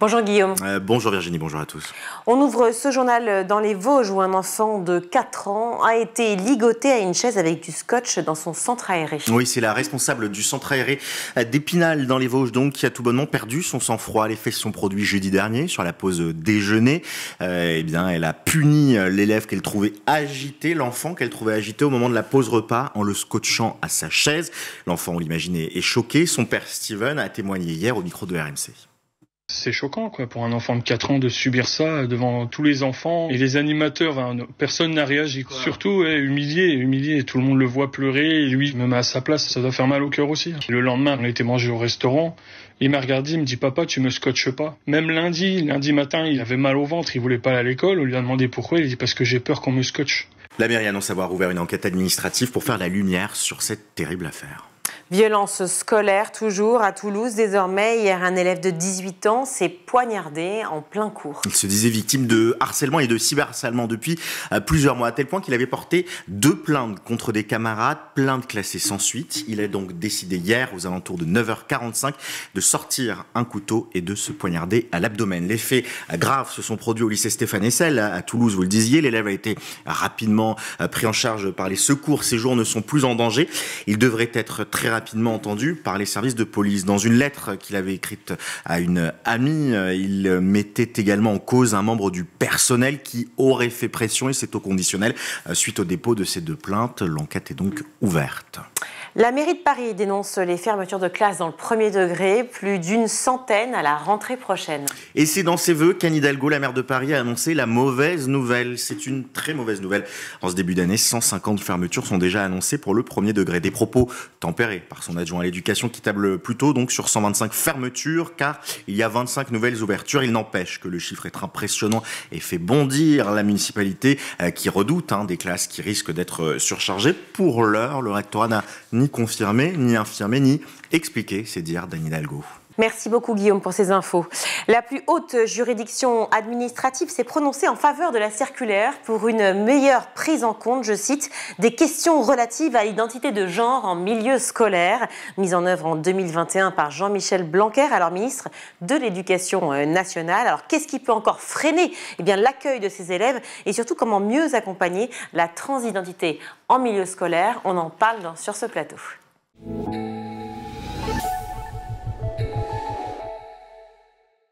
Bonjour Guillaume. Euh, bonjour Virginie, bonjour à tous. On ouvre ce journal dans les Vosges où un enfant de 4 ans a été ligoté à une chaise avec du scotch dans son centre aéré. Oui, c'est la responsable du centre aéré d'Épinal dans les Vosges donc qui a tout bonnement perdu son sang-froid. Les faits se sont produits jeudi dernier sur la pause déjeuner. Euh, eh bien, elle a puni l'élève qu'elle trouvait agité, l'enfant qu'elle trouvait agité au moment de la pause repas en le scotchant à sa chaise. L'enfant, on l'imaginait, est choqué. Son père Steven a témoigné hier au micro de RMC. C'est choquant quoi, pour un enfant de 4 ans de subir ça devant tous les enfants et les animateurs. personne n'a réagi. Surtout humilié, humilié. Tout le monde le voit pleurer. lui, même à sa place, ça doit faire mal au cœur aussi. Hein. Le lendemain, on a été mangé au restaurant. Il m'a regardé, il me dit Papa, tu me scotches pas. Même lundi, lundi matin, il avait mal au ventre, il voulait pas aller à l'école. On lui a demandé pourquoi. Il dit Parce que j'ai peur qu'on me scotche. La mairie annonce avoir ouvert une enquête administrative pour faire la lumière sur cette terrible affaire. Violence scolaire toujours à Toulouse désormais. Hier, un élève de 18 ans s'est poignardé en plein cours. Il se disait victime de harcèlement et de cyberharcèlement depuis euh, plusieurs mois, à tel point qu'il avait porté deux plaintes contre des camarades, plaintes classées sans suite. Il a donc décidé hier, aux alentours de 9h45, de sortir un couteau et de se poignarder à l'abdomen. Les faits graves se sont produits au lycée Stéphane Essel à Toulouse, vous le disiez. L'élève a été rapidement euh, pris en charge par les secours. Ses jours ne sont plus en danger. Il devrait être très rapidement entendu par les services de police. Dans une lettre qu'il avait écrite à une amie, euh, il mettait également en cause un membre du personnel qui aurait fait pression, et c'est au conditionnel, euh, suite au dépôt de ces deux plaintes. L'enquête est donc ouverte. La mairie de Paris dénonce les fermetures de classes dans le premier degré, plus d'une centaine à la rentrée prochaine. Et c'est dans ses voeux qu'Anne Hidalgo, la maire de Paris, a annoncé la mauvaise nouvelle. C'est une très mauvaise nouvelle. En ce début d'année, 150 fermetures sont déjà annoncées pour le premier degré. Des propos tempérés par son adjoint à l'éducation qui table plutôt donc sur 125 fermetures, car il y a 25 nouvelles ouvertures. Il n'empêche que le chiffre est impressionnant et fait bondir la municipalité euh, qui redoute hein, des classes qui risquent d'être surchargées. Pour l'heure, le rectorat n'a ni confirmer, ni infirmer, ni expliqué, c'est dire Daniel Hidalgo. Merci beaucoup Guillaume pour ces infos. La plus haute juridiction administrative s'est prononcée en faveur de la circulaire pour une meilleure prise en compte, je cite, des questions relatives à l'identité de genre en milieu scolaire, mise en œuvre en 2021 par Jean-Michel Blanquer, alors ministre de l'Éducation euh, nationale. Alors qu'est-ce qui peut encore freiner eh l'accueil de ces élèves et surtout comment mieux accompagner la transidentité en milieu scolaire On en parle sur ce plateau.